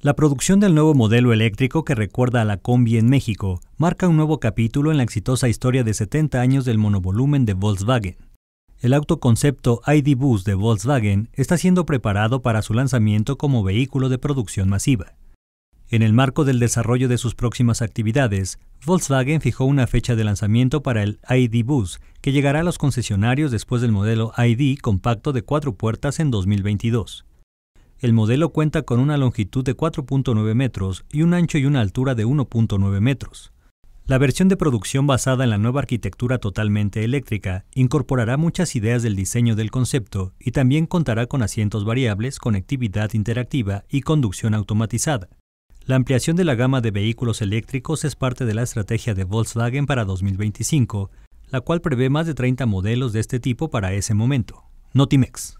La producción del nuevo modelo eléctrico que recuerda a la combi en México marca un nuevo capítulo en la exitosa historia de 70 años del monovolumen de Volkswagen. El autoconcepto ID Bus de Volkswagen está siendo preparado para su lanzamiento como vehículo de producción masiva. En el marco del desarrollo de sus próximas actividades, Volkswagen fijó una fecha de lanzamiento para el ID Bus, que llegará a los concesionarios después del modelo ID compacto de cuatro puertas en 2022. El modelo cuenta con una longitud de 4.9 metros y un ancho y una altura de 1.9 metros. La versión de producción basada en la nueva arquitectura totalmente eléctrica incorporará muchas ideas del diseño del concepto y también contará con asientos variables, conectividad interactiva y conducción automatizada. La ampliación de la gama de vehículos eléctricos es parte de la estrategia de Volkswagen para 2025, la cual prevé más de 30 modelos de este tipo para ese momento. Notimex.